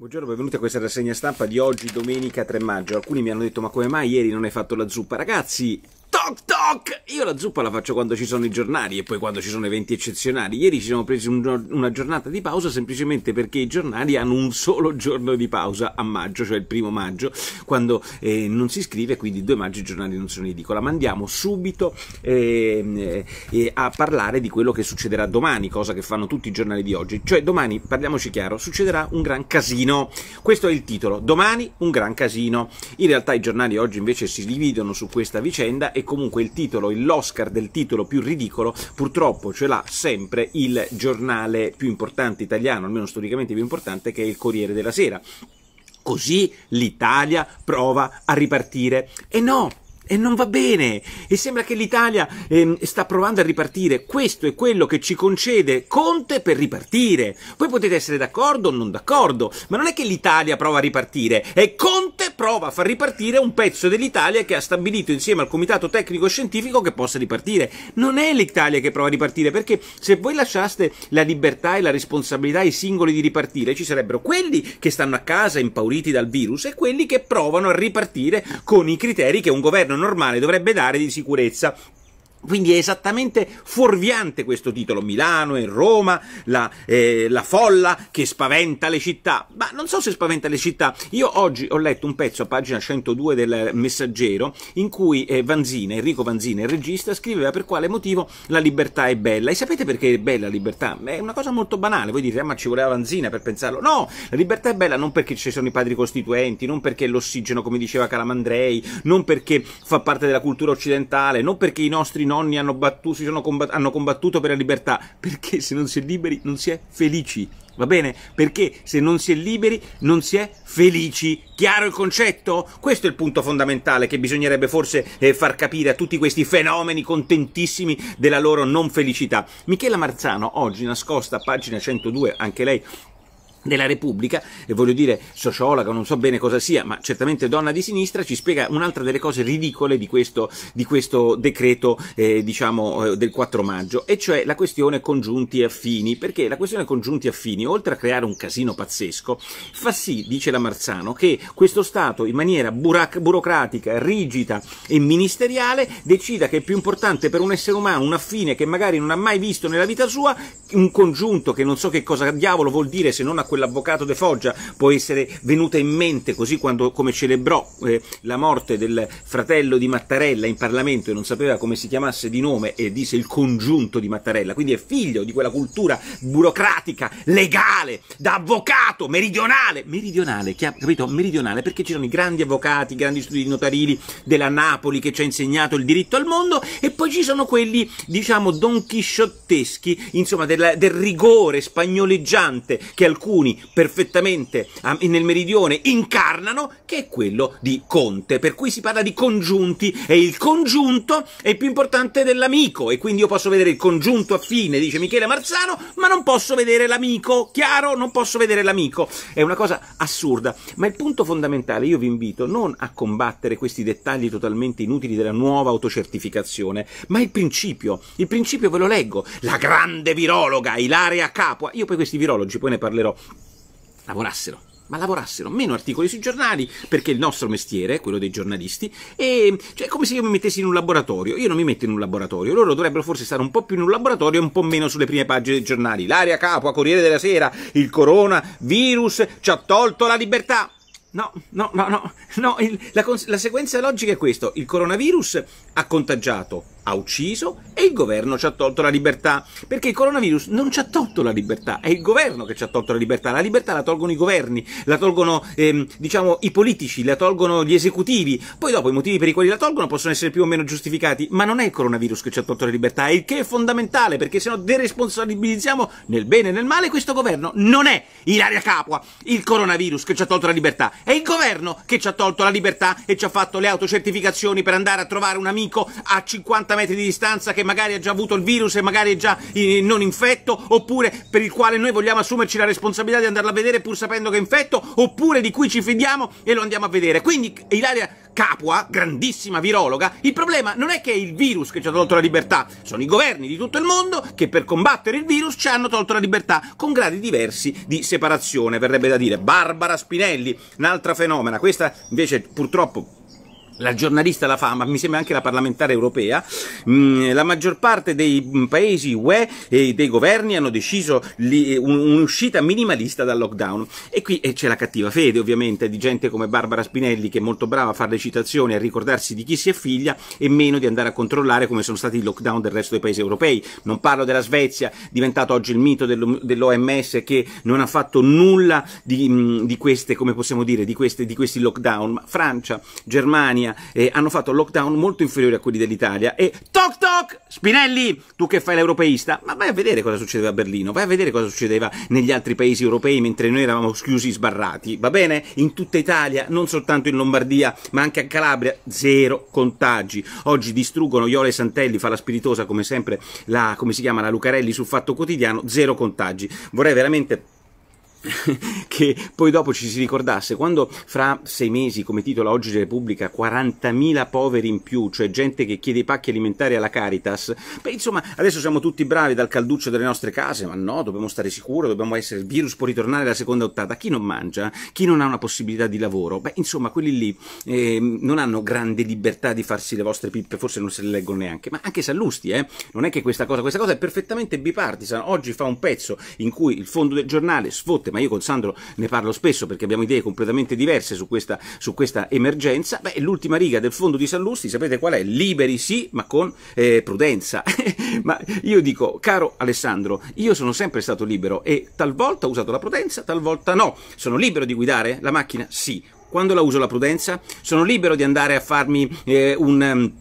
Buongiorno, benvenuti a questa rassegna stampa di oggi, domenica 3 maggio. Alcuni mi hanno detto ma come mai ieri non hai fatto la zuppa? Ragazzi, Toc toc! Io la zuppa la faccio quando ci sono i giornali e poi quando ci sono eventi eccezionali. Ieri ci siamo presi un, una giornata di pausa semplicemente perché i giornali hanno un solo giorno di pausa a maggio, cioè il primo maggio, quando eh, non si scrive, quindi il 2 maggio i giornali non sono in edicola. Ma andiamo subito eh, eh, a parlare di quello che succederà domani, cosa che fanno tutti i giornali di oggi. Cioè domani, parliamoci chiaro, succederà un gran casino. Questo è il titolo, domani un gran casino. In realtà i giornali oggi invece si dividono su questa vicenda e comunque comunque il titolo, l'Oscar del titolo più ridicolo, purtroppo ce l'ha sempre il giornale più importante italiano, almeno storicamente più importante, che è il Corriere della Sera. Così l'Italia prova a ripartire. E no, e non va bene. E sembra che l'Italia eh, sta provando a ripartire. Questo è quello che ci concede Conte per ripartire. Voi potete essere d'accordo o non d'accordo, ma non è che l'Italia prova a ripartire, è Conte prova a far ripartire un pezzo dell'Italia che ha stabilito insieme al Comitato Tecnico Scientifico che possa ripartire. Non è l'Italia che prova a ripartire, perché se voi lasciaste la libertà e la responsabilità ai singoli di ripartire, ci sarebbero quelli che stanno a casa impauriti dal virus e quelli che provano a ripartire con i criteri che un governo normale dovrebbe dare di sicurezza quindi è esattamente fuorviante questo titolo, Milano e Roma, la, eh, la, folla che spaventa le città, ma non so se spaventa le città, io oggi ho letto un pezzo a pagina 102 del Messaggero in cui eh, Vanzina, Enrico Vanzina, il regista, scriveva per quale motivo la libertà è bella, e sapete perché è bella la libertà? È una cosa molto banale, voi direte, ah, ma ci voleva Vanzina per pensarlo, no, la libertà è bella non perché ci sono i padri costituenti, non perché l'ossigeno come diceva Calamandrei, non perché fa parte della cultura occidentale, non perché i nostri nonni hanno, battuto, sono combat- hanno combattuto per la libertà, perché se non si è liberi non si è felici, va bene? Perché se non si è liberi non si è felici, chiaro il concetto? Questo è il punto fondamentale che bisognerebbe forse eh, far capire a tutti questi fenomeni contentissimi della loro non felicità. Michela Marzano oggi nascosta a pagina 102, anche lei della Repubblica, e voglio dire sociologa, non so bene cosa sia, ma certamente donna di sinistra, ci spiega un'altra delle cose ridicole di questo, di questo decreto eh, diciamo, eh, del 4 maggio, e cioè la questione congiunti affini, perché la questione congiunti affini, oltre a creare un casino pazzesco, fa sì, dice la Marzano, che questo Stato in maniera burocratica, rigida e ministeriale decida che è più importante per un essere umano un affine che magari non ha mai visto nella vita sua, un congiunto che non so che cosa diavolo vuol dire se non ha quell'avvocato De Foggia può essere venuta in mente così quando, come celebrò eh, la morte del fratello di Mattarella in Parlamento e non sapeva come si chiamasse di nome e disse il congiunto di Mattarella, quindi è figlio di quella cultura burocratica, legale, da avvocato, meridionale, meridionale, capito? Meridionale perché ci sono i grandi avvocati, i grandi studi notarili della Napoli che ci ha insegnato il diritto al mondo e poi ci sono quelli, diciamo, donchisciotteschi, insomma, del, del rigore spagnoleggiante che alcuni alcuni perfettamente ah, nel meridione incarnano, che è quello di Conte. Per cui si parla di congiunti e il congiunto è più importante dell'amico e quindi io posso vedere il congiunto a fine, dice Michele Marzano, ma non posso vedere l'amico, chiaro? Non posso vedere l'amico. È una cosa assurda, ma il punto fondamentale, io vi invito non a combattere questi dettagli totalmente inutili della nuova autocertificazione, ma il principio, il principio ve lo leggo, la grande virologa Ilaria Capua, io poi questi virologi poi ne parlerò, lavorassero ma lavorassero meno articoli sui giornali, perché il nostro mestiere, quello dei giornalisti, è, cioè, come se io mi mettessi in un laboratorio. Io non mi metto in un laboratorio, loro dovrebbero forse stare un po' più in un laboratorio e un po' meno sulle prime pagine dei giornali. L'aria capua, Corriere della Sera, il coronavirus ci ha tolto la libertà. No, no, no, no, no il, la, la sequenza logica è questa. Il coronavirus ha contagiato ha ucciso e il governo ci ha tolto la libertà, perché il coronavirus non ci ha tolto la libertà, è il governo che ci ha tolto la libertà, la libertà la tolgono i governi, la tolgono ehm, diciamo, i politici, la tolgono gli esecutivi, poi dopo i motivi per i quali la tolgono possono essere più o meno giustificati, ma non è il coronavirus che ci ha tolto la libertà, è il che è fondamentale, perché se no deresponsabilizziamo nel bene e nel male questo governo, non è Ilaria Capua il coronavirus che ci ha tolto la libertà, è il governo che ci ha tolto la libertà e ci ha fatto le autocertificazioni per andare a trovare un amico a 50 metri metri di distanza che magari ha già avuto il virus e magari è già eh, non infetto, oppure per il quale noi vogliamo assumerci la responsabilità di andarla a vedere pur sapendo che è infetto, oppure di cui ci fidiamo e lo andiamo a vedere. Quindi Ilaria Capua, grandissima virologa, il problema non è che è il virus che ci ha tolto la libertà, sono i governi di tutto il mondo che per combattere il virus ci hanno tolto la libertà, con gradi diversi di separazione, verrebbe da dire. Barbara Spinelli, un'altra fenomena, questa invece purtroppo la giornalista la fa, ma mi sembra anche la parlamentare europea, mm, la maggior parte dei mm, paesi UE e dei governi hanno deciso un'uscita minimalista dal lockdown. E qui eh, c'è la cattiva fede, ovviamente, di gente come Barbara Spinelli, che è molto brava a fare le citazioni, a ricordarsi di chi si è figlia, e meno di andare a controllare come sono stati i lockdown del resto dei paesi europei. Non parlo della Svezia, diventato oggi il mito dell'OMS che non ha fatto nulla di, mm, di queste, come possiamo dire, di, queste, di questi lockdown. Ma Francia, Germania, Spagna eh, hanno fatto lockdown molto inferiori a quelli dell'Italia e toc toc Spinelli tu che fai l'europeista ma vai a vedere cosa succedeva a Berlino vai a vedere cosa succedeva negli altri paesi europei mentre noi eravamo chiusi sbarrati va bene in tutta Italia non soltanto in Lombardia ma anche a Calabria zero contagi oggi distruggono Iole Santelli fa la spiritosa come sempre la come si chiama la Lucarelli sul Fatto Quotidiano zero contagi vorrei veramente che poi dopo ci si ricordasse quando fra sei mesi, come titolo oggi Repubblica, 40.000 poveri in più, cioè gente che chiede i pacchi alimentari alla Caritas, beh insomma adesso siamo tutti bravi dal calduccio delle nostre case, ma no, dobbiamo stare sicuri, dobbiamo essere, il virus può ritornare la seconda ottata, chi non mangia, chi non ha una possibilità di lavoro, beh insomma quelli lì eh, non hanno grande libertà di farsi le vostre pippe, forse non se le leggono neanche, ma anche Sallusti, eh, non è che questa cosa, questa cosa è perfettamente bipartisan, oggi fa un pezzo in cui il fondo del giornale sfotte ma io con Sandro ne parlo spesso perché abbiamo idee completamente diverse su questa, su questa emergenza, beh, l'ultima riga del fondo di Sallusti, sapete qual è? Liberi sì, ma con eh, prudenza. ma io dico, caro Alessandro, io sono sempre stato libero e talvolta ho usato la prudenza, talvolta no. Sono libero di guidare la macchina? Sì. Quando la uso la prudenza? Sono libero di andare a farmi eh, un... Ehm,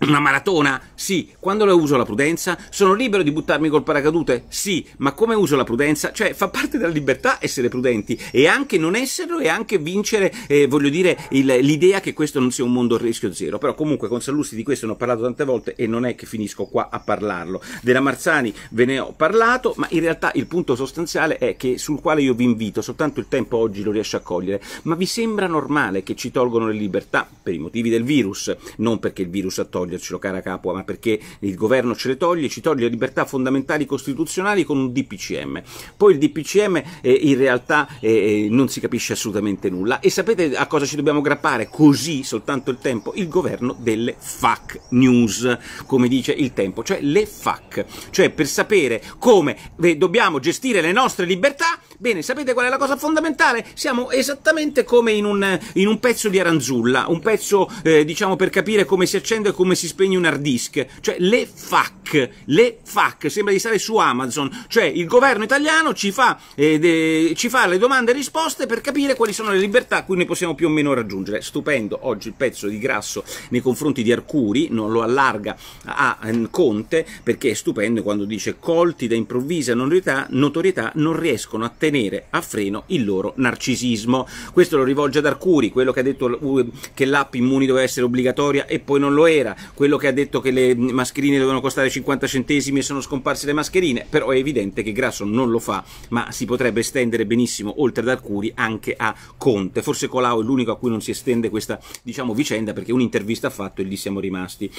una maratona? Sì. Quando la uso la prudenza? Sono libero di buttarmi col paracadute? Sì. Ma come uso la prudenza? Cioè, fa parte della libertà essere prudenti e anche non esserlo e anche vincere, eh, voglio dire, il, l'idea che questo non sia un mondo a rischio zero. Però comunque con Sallusti di questo ne ho parlato tante volte e non è che finisco qua a parlarlo. Della Marzani ve ne ho parlato, ma in realtà il punto sostanziale è che sul quale io vi invito, soltanto il tempo oggi lo riesce a cogliere, ma vi sembra normale che ci tolgono le libertà per i motivi del virus, non perché il virus ha tolto togliercelo, cara Capua, ma perché il governo ce le toglie, ci toglie libertà fondamentali costituzionali con un DPCM. Poi il DPCM eh, in realtà eh, eh, non si capisce assolutamente nulla. E sapete a cosa ci dobbiamo grappare? Così, soltanto il tempo, il governo delle FAC news, come dice il tempo, cioè le FAC. Cioè per sapere come eh, dobbiamo gestire le nostre libertà Bene, sapete qual è la cosa fondamentale? Siamo esattamente come in un, in un pezzo di aranzulla, un pezzo, eh, diciamo, per capire come si accende e come si spegne un hard disk. Cioè, le FAC, le FAC, sembra di stare su Amazon. Cioè, il governo italiano ci fa, eh, de, ci fa le domande e risposte per capire quali sono le libertà a cui noi possiamo più o meno raggiungere. Stupendo, oggi il pezzo di grasso nei confronti di Arcuri, non lo allarga a Conte, perché è stupendo quando dice colti da improvvisa notorietà, notorietà non riescono a tenere tenere a freno il loro narcisismo. Questo lo rivolge ad Arcuri, quello che ha detto che l'app Immuni doveva essere obbligatoria e poi non lo era, quello che ha detto che le mascherine dovevano costare 50 centesimi e sono scomparse le mascherine, però è evidente che Grasso non lo fa, ma si potrebbe estendere benissimo oltre ad Arcuri anche a Conte. Forse Colau è l'unico a cui non si estende questa diciamo, vicenda perché un'intervista ha fatto e lì siamo rimasti.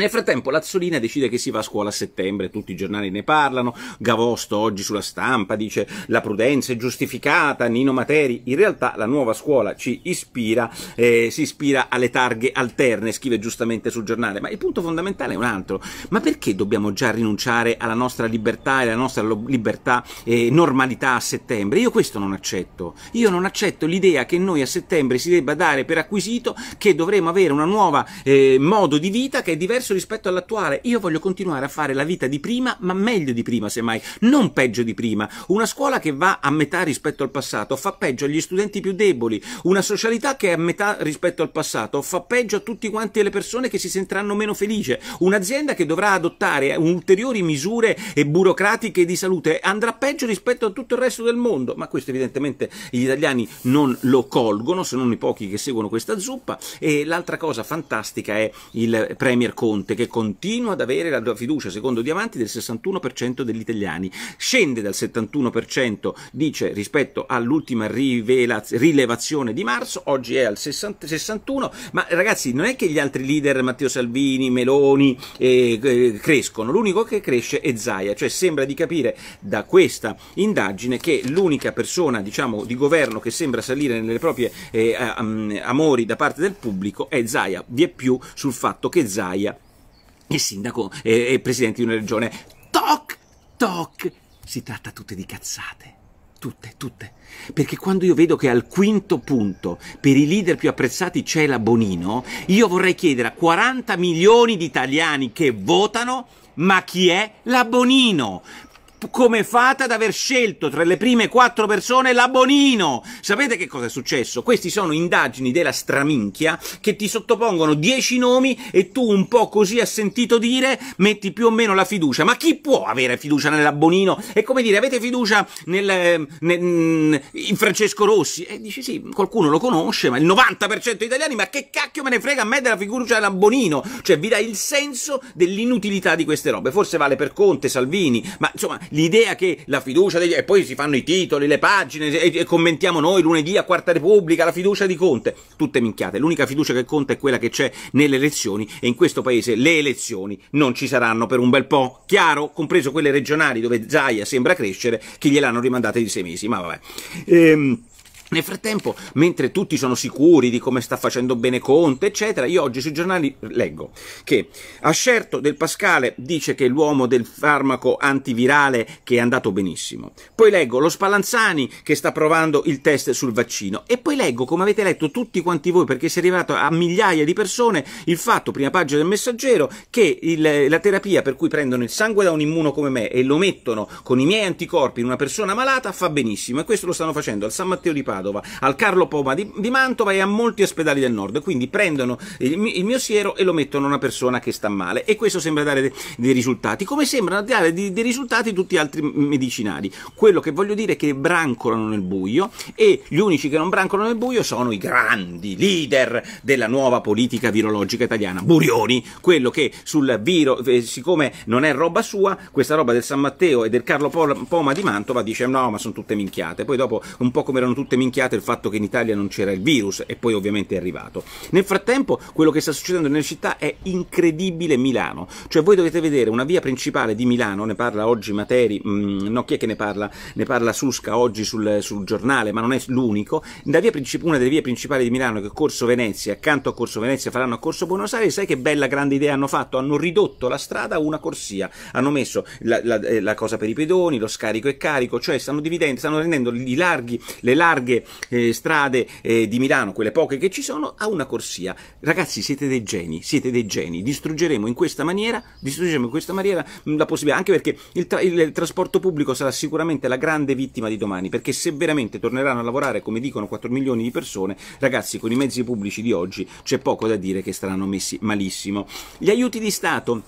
Nel frattempo Lazzolina decide che si va a scuola a settembre, tutti i giornali ne parlano, Gavosto oggi sulla stampa dice la prudenza è giustificata, Nino Materi, in realtà la nuova scuola ci ispira, eh, si ispira alle targhe alterne, scrive giustamente sul giornale, ma il punto fondamentale è un altro, ma perché dobbiamo già rinunciare alla nostra libertà e alla nostra libertà e eh, normalità a settembre? Io questo non accetto, io non accetto l'idea che noi a settembre si debba dare per acquisito che dovremo avere un nuovo eh, modo di vita che è diverso diverso rispetto all'attuale. Io voglio continuare a fare la vita di prima, ma meglio di prima, semmai, non peggio di prima. Una scuola che va a metà rispetto al passato fa peggio agli studenti più deboli. Una socialità che è a metà rispetto al passato fa peggio a tutti quanti le persone che si sentiranno meno felici. Un'azienda che dovrà adottare ulteriori misure e burocratiche di salute andrà peggio rispetto a tutto il resto del mondo. Ma questo evidentemente gli italiani non lo colgono, se non i pochi che seguono questa zuppa. E l'altra cosa fantastica è il Premier Conte Conte, che continua ad avere la fiducia, secondo Diamanti, del 61% degli italiani, scende dal 71%, dice, rispetto all'ultima rilevazione di marzo, oggi è al 60, 61%, ma ragazzi non è che gli altri leader, Matteo Salvini, Meloni, eh, eh, crescono, l'unico che cresce è Zaia, cioè sembra di capire da questa indagine che l'unica persona diciamo, di governo che sembra salire nelle proprie eh, amori da parte del pubblico è Zaia, vi è più sul fatto che Zaia e sindaco e, e presidente di una regione. Toc, toc. Si tratta tutte di cazzate tutte, tutte. Perché quando io vedo che al quinto punto per i leader più apprezzati c'è la Bonino, io vorrei chiedere a 40 milioni di italiani che votano ma chi è la Bonino? come fate ad aver scelto tra le prime quattro persone la Bonino? Sapete che cosa è successo? Queste sono indagini della straminchia che ti sottopongono dieci nomi e tu un po' così a sentito dire metti più o meno la fiducia. Ma chi può avere fiducia nella Bonino? È come dire, avete fiducia nel, ehm, nel, in Francesco Rossi? E dici sì, qualcuno lo conosce, ma il 90% degli italiani, ma che cacchio me ne frega a me della fiducia nella Bonino? Cioè vi dà il senso dell'inutilità di queste robe. Forse vale per Conte, Salvini, ma insomma l'idea che la fiducia degli... e poi si fanno i titoli, le pagine e, e commentiamo noi lunedì a Quarta Repubblica la fiducia di Conte, tutte minchiate, l'unica fiducia che conta è quella che c'è nelle elezioni e in questo paese le elezioni non ci saranno per un bel po', chiaro, compreso quelle regionali dove Zaia sembra crescere, che gliel'hanno rimandate di sei mesi, ma vabbè. Ehm... Nel frattempo, mentre tutti sono sicuri di come sta facendo bene Conte, eccetera, io oggi sui giornali leggo che Ascerto del Pascale dice che è l'uomo del farmaco antivirale che è andato benissimo. Poi leggo lo Spallanzani che sta provando il test sul vaccino e poi leggo, come avete letto tutti quanti voi perché si è arrivato a migliaia di persone, il fatto, prima pagina del messaggero, che il, la terapia per cui prendono il sangue da un immuno come me e lo mettono con i miei anticorpi in una persona malata fa benissimo e questo lo stanno facendo al San Matteo di Padova Padova, al Carlo Poma di, di Mantova e a molti ospedali del nord. Quindi prendono il, il, mio siero e lo mettono a una persona che sta male e questo sembra dare dei, dei risultati, come sembrano dare dei, dei, risultati tutti gli altri medicinali. Quello che voglio dire è che brancolano nel buio e gli unici che non brancolano nel buio sono i grandi leader della nuova politica virologica italiana. Burioni, quello che sul viro, eh, siccome non è roba sua, questa roba del San Matteo e del Carlo Poma di Mantova dice no ma sono tutte minchiate, poi dopo un po' come erano tutte minchiate minchiate il fatto che in Italia non c'era il virus e poi ovviamente è arrivato. Nel frattempo quello che sta succedendo nelle città è incredibile Milano, cioè voi dovete vedere una via principale di Milano, ne parla oggi Materi, mh, mm, no chi è che ne parla? Ne parla Susca oggi sul, sul giornale, ma non è l'unico, una delle vie principali di Milano che è Corso Venezia, accanto a Corso Venezia faranno a Corso Buenos Aires, sai che bella grande idea hanno fatto? Hanno ridotto la strada a una corsia, hanno messo la, la, eh, la cosa per i pedoni, lo scarico e carico, cioè stanno dividendo, stanno rendendo i larghi, le larghe eh, strade eh, di Milano, quelle poche che ci sono, a una corsia. Ragazzi, siete dei geni, siete dei geni. Distruggeremo in questa maniera, distruggeremo in questa maniera la possibilità, anche perché il, tra il trasporto pubblico sarà sicuramente la grande vittima di domani, perché se veramente torneranno a lavorare, come dicono 4 milioni di persone, ragazzi, con i mezzi pubblici di oggi c'è poco da dire che saranno messi malissimo. Gli aiuti di Stato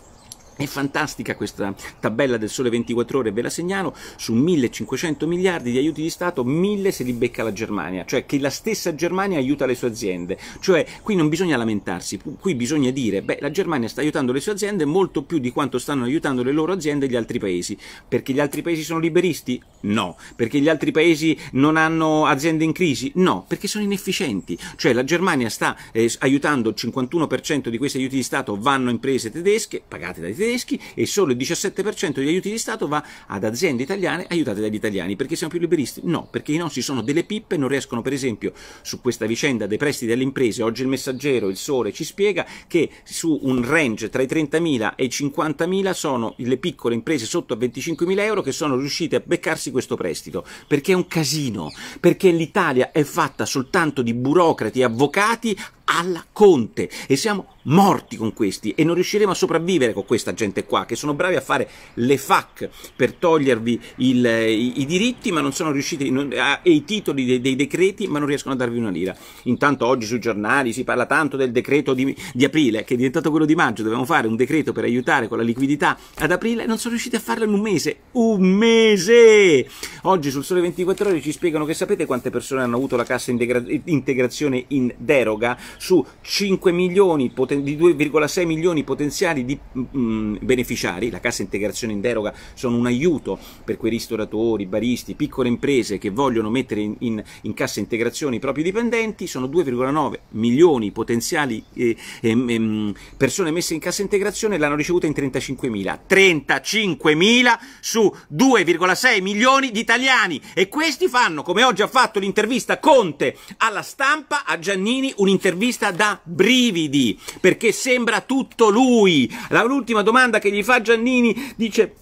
è fantastica questa tabella del Sole 24 Ore, ve la segnalo, su 1500 miliardi di aiuti di Stato, 1000 se li becca la Germania, cioè che la stessa Germania aiuta le sue aziende, cioè qui non bisogna lamentarsi, qui bisogna dire, beh la Germania sta aiutando le sue aziende molto più di quanto stanno aiutando le loro aziende gli altri paesi, perché gli altri paesi sono liberisti? No, perché gli altri paesi non hanno aziende in crisi? No, perché sono inefficienti, cioè la Germania sta eh, aiutando il 51% di questi aiuti di Stato vanno a imprese tedesche, pagate dai tedeschi, tedeschi e solo il 17% degli aiuti di Stato va ad aziende italiane aiutate dagli italiani. Perché siamo più liberisti? No, perché i nostri sono delle pippe, non riescono per esempio su questa vicenda dei prestiti alle imprese. Oggi il messaggero, il sole ci spiega che su un range tra i 30.000 e i 50.000 sono le piccole imprese sotto a 25.000 euro che sono riuscite a beccarsi questo prestito. Perché è un casino, perché l'Italia è fatta soltanto di burocrati e avvocati alla Conte e siamo morti con questi e non riusciremo a sopravvivere con questa gente qua che sono bravi a fare le FAC per togliervi il, i, i, diritti ma non sono riusciti non, a, e i titoli dei, dei, decreti ma non riescono a darvi una lira. Intanto oggi sui giornali si parla tanto del decreto di, di aprile che è diventato quello di maggio, dovevamo fare un decreto per aiutare con la liquidità ad aprile e non sono riusciti a farlo in un mese. Un mese! Oggi sul Sole 24 ore ci spiegano che sapete quante persone hanno avuto la cassa integra integrazione in deroga su 5 milioni potenziali di 2,6 milioni potenziali di mh, mm, mm, beneficiari, la cassa integrazione in deroga sono un aiuto per quei ristoratori, baristi, piccole imprese che vogliono mettere in, in, in cassa integrazione i propri dipendenti, sono 2,9 milioni potenziali eh, eh, persone messe in cassa integrazione e l'hanno ricevuta in 35 mila, 35 mila su 2,6 milioni di italiani e questi fanno, come oggi ha fatto l'intervista Conte alla stampa, a Giannini un'intervista da brividi, perché sembra tutto lui. l'ultima domanda che gli fa Giannini dice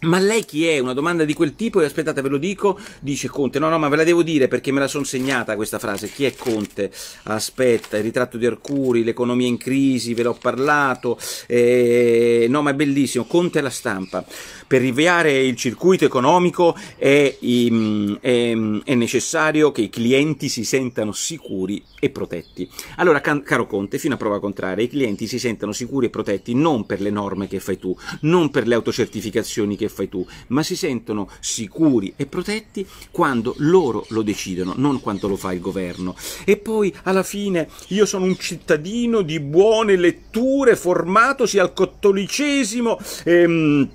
ma lei chi è? Una domanda di quel tipo e aspettate ve lo dico, dice Conte. No, no, ma ve la devo dire perché me la sono segnata questa frase. Chi è Conte? Aspetta, il ritratto di Arcuri, l'economia in crisi, ve l'ho parlato. Eh, no, ma è bellissimo. Conte è la stampa. Per riviare il circuito economico è, è, è necessario che i clienti si sentano sicuri e protetti. Allora, caro Conte, fino a prova contraria, i clienti si sentano sicuri e protetti non per le norme che fai tu, non per le autocertificazioni che che fai tu, ma si sentono sicuri e protetti quando loro lo decidono, non quando lo fa il governo. E poi alla fine io sono un cittadino di buone letture, formatosi al cattolicesimo. Ehm,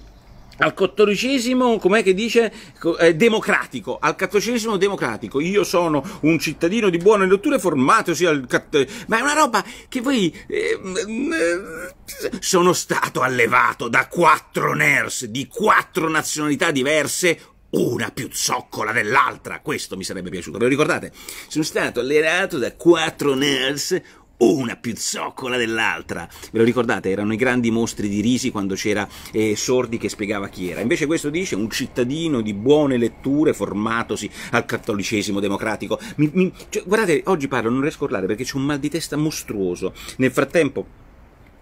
al cattolicesimo, com'è che dice, eh, democratico, al cattolicesimo democratico, io sono un cittadino di buone letture formato sia al cattolicesimo, ma è una roba che voi, eh, mm, sono stato allevato da quattro ners di quattro nazionalità diverse, una più zoccola dell'altra, questo mi sarebbe piaciuto, ve lo ricordate? Sono stato allevato da quattro ners una più zoccola dell'altra. Ve lo ricordate? Erano i grandi mostri di Risi quando c'era eh, Sordi che spiegava chi era. Invece questo dice un cittadino di buone letture formatosi al cattolicesimo democratico. Mi, mi, cioè, guardate, oggi parlo, non riesco a urlare perché c'è un mal di testa mostruoso. Nel frattempo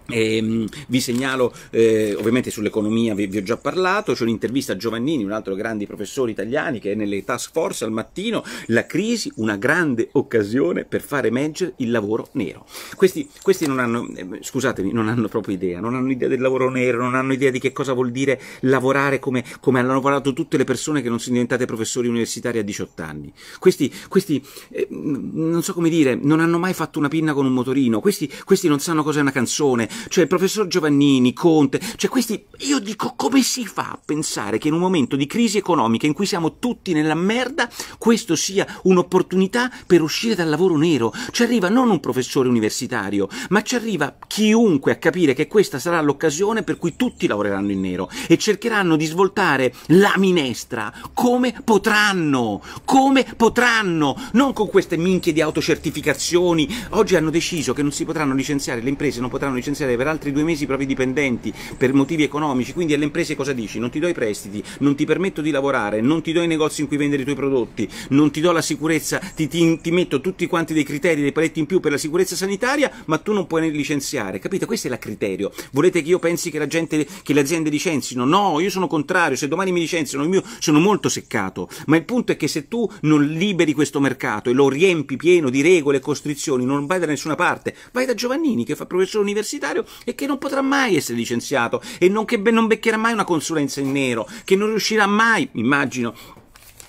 e ehm, vi segnalo eh, ovviamente sull'economia vi, vi, ho già parlato, c'è un'intervista a Giovannini, un altro grande professore italiano che è nelle task force al mattino, la crisi una grande occasione per fare emergere il lavoro nero. Questi, questi non hanno, eh, scusatemi, non hanno proprio idea, non hanno idea del lavoro nero, non hanno idea di che cosa vuol dire lavorare come, come hanno lavorato tutte le persone che non sono diventate professori universitari a 18 anni. Questi, questi eh, non so come dire, non hanno mai fatto una pinna con un motorino, questi, questi non sanno cos'è una canzone cioè il professor Giovannini, Conte, cioè questi, io dico come si fa a pensare che in un momento di crisi economica in cui siamo tutti nella merda, questo sia un'opportunità per uscire dal lavoro nero? Ci arriva non un professore universitario, ma ci arriva chiunque a capire che questa sarà l'occasione per cui tutti lavoreranno in nero e cercheranno di svoltare la minestra come potranno, come potranno, non con queste minchie di autocertificazioni. Oggi hanno deciso che non si potranno licenziare le imprese, non potranno licenziare sede, per altri due mesi i propri dipendenti per motivi economici, quindi alle imprese cosa dici? Non ti do i prestiti, non ti permetto di lavorare, non ti do i negozi in cui vendere i tuoi prodotti, non ti do la sicurezza, ti, ti, ti metto tutti quanti dei criteri, dei paletti in più per la sicurezza sanitaria, ma tu non puoi licenziare, capito? Questo è il criterio. Volete che io pensi che, gente, che le aziende licenzino? No, io sono contrario, se domani mi licenziano, io sono molto seccato, ma il punto è che se tu non liberi questo mercato e lo riempi pieno di regole e costrizioni, non vai da nessuna parte, vai da Giovannini che fa professore universitario necessario e che non potrà mai essere licenziato e non che non beccherà mai una consulenza in nero, che non riuscirà mai, immagino,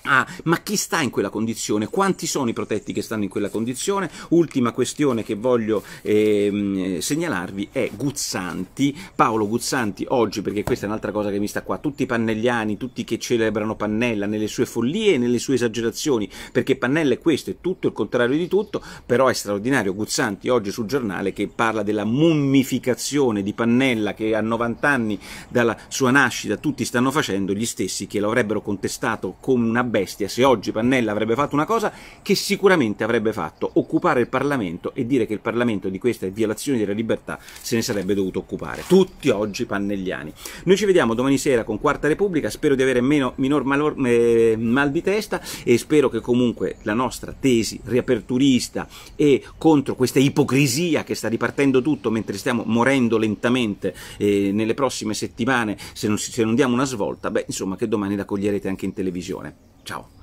Ah, ma chi sta in quella condizione? Quanti sono i protetti che stanno in quella condizione? Ultima questione che voglio ehm, segnalarvi è Guzzanti, Paolo Guzzanti oggi, perché questa è un'altra cosa che mi sta qua, tutti i pannelliani, tutti che celebrano Pannella nelle sue follie e nelle sue esagerazioni, perché Pannella è questo, è tutto il contrario di tutto, però è straordinario Guzzanti oggi sul giornale che parla della mummificazione di Pannella che a 90 anni dalla sua nascita tutti stanno facendo, gli stessi che lo avrebbero contestato con una bestia se oggi Pannella avrebbe fatto una cosa che sicuramente avrebbe fatto, occupare il Parlamento e dire che il Parlamento di queste violazioni della libertà se ne sarebbe dovuto occupare. Tutti oggi pannelliani. Noi ci vediamo domani sera con Quarta Repubblica, spero di avere meno, minor malor, eh, mal di testa e spero che comunque la nostra tesi riaperturista e contro questa ipocrisia che sta ripartendo tutto mentre stiamo morendo lentamente eh, nelle prossime settimane se non, se non diamo una svolta, beh insomma che domani la coglierete anche in televisione. Chao.